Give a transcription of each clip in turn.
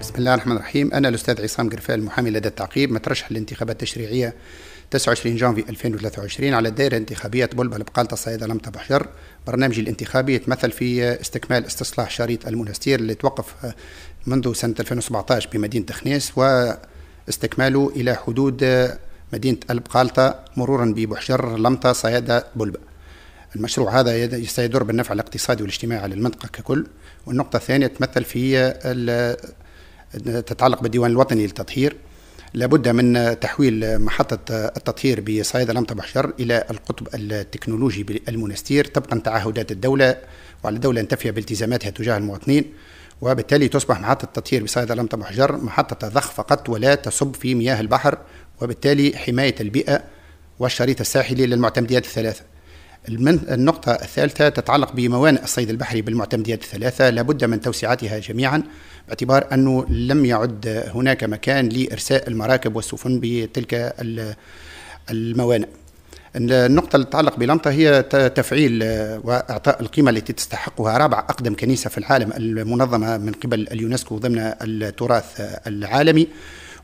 بسم الله الرحمن الرحيم أنا الأستاذ عصام قرفال محامي لدى التعقيب مترشح للانتخابات التشريعية 29 جانفي 2023 على الدائرة الانتخابية بلبة بقالة الصيادة لمطة بحجر برنامجي الانتخابي يتمثل في استكمال استصلاح شريط المنستير اللي توقف منذ سنة 2017 بمدينة خنيس واستكماله إلى حدود مدينة البقالطة مرورا ببحجر لمطة صيادة بلبة المشروع هذا سيدور بالنفع الاقتصادي والاجتماعي على المنطقة ككل والنقطة الثانية تمثل في تتعلق بالديوان الوطني للتطهير لابد من تحويل محطة التطهير لم تبحشر إلى القطب التكنولوجي بالمنستير طبقا تعهدات الدولة وعلى الدولة أن تفي بالتزاماتها تجاه المواطنين وبالتالي تصبح محطة التطهير لم بحجر محطة ضخ فقط ولا تصب في مياه البحر وبالتالي حماية البيئة والشريط الساحلي للمعتمديات الثلاثة النقطة الثالثة تتعلق بموانئ الصيد البحري بالمعتمديات الثلاثة لابد من توسعتها جميعا باعتبار أنه لم يعد هناك مكان لإرساء المراكب والسفن بتلك الموانئ النقطة اللي تتعلق بلمطة هي تفعيل وإعطاء القيمة التي تستحقها رابع أقدم كنيسة في العالم المنظمة من قبل اليونسكو ضمن التراث العالمي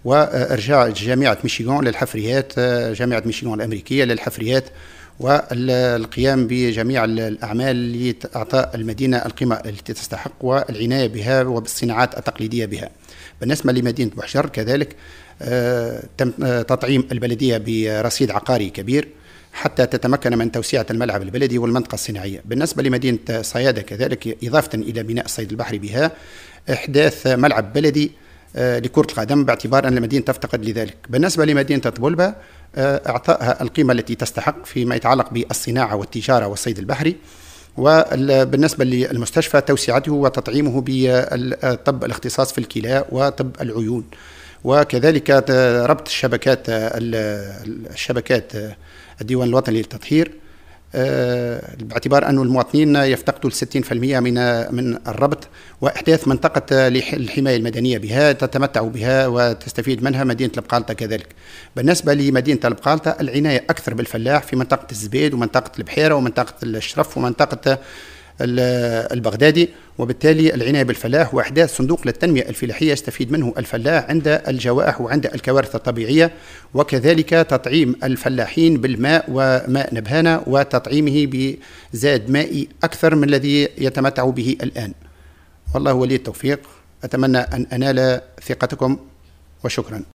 وإرجاع جامعة ميشيغون للحفريات جامعة ميشيغون الأمريكية للحفريات والقيام بجميع الأعمال لإعطاء المدينة القيمة التي تستحق والعناية بها وبالصناعات التقليدية بها بالنسبة لمدينة بحجر كذلك آه، تم آه، تطعيم البلدية برصيد عقاري كبير حتى تتمكن من توسعة الملعب البلدي والمنطقة الصناعية بالنسبة لمدينة صيادة كذلك إضافة إلى بناء الصيد البحري بها إحداث ملعب بلدي آه، لكرة القدم باعتبار أن المدينة تفتقد لذلك بالنسبة لمدينة طبولبة آه، اعطائها القيمه التي تستحق فيما يتعلق بالصناعه والتجاره والصيد البحري وبالنسبة للمستشفى توسعته وتطعيمه بالطب الاختصاص في الكلى وطب العيون وكذلك ربط الشبكات الشبكات الديوان الوطني للتطهير آه، باعتبار أن المواطنين يفتقدوا 60% من من الربط وإحداث منطقة الحماية المدنية بها تتمتع بها وتستفيد منها مدينة البقالطة كذلك بالنسبة لمدينة البقالطة العناية أكثر بالفلاح في منطقة الزبيد ومنطقة البحيرة ومنطقة الشرف ومنطقة البغدادي وبالتالي العناية بالفلاح وإحداث صندوق للتنمية الفلاحية يستفيد منه الفلاح عند الجوائح وعند الكوارث الطبيعية وكذلك تطعيم الفلاحين بالماء وماء نبهانة وتطعيمه بزاد مائي أكثر من الذي يتمتع به الآن والله ولي التوفيق أتمنى أن أنال ثقتكم وشكرا